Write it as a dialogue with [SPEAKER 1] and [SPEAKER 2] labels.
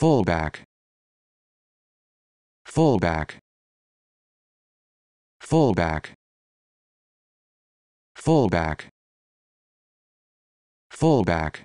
[SPEAKER 1] fullback fullback fullback fullback fullback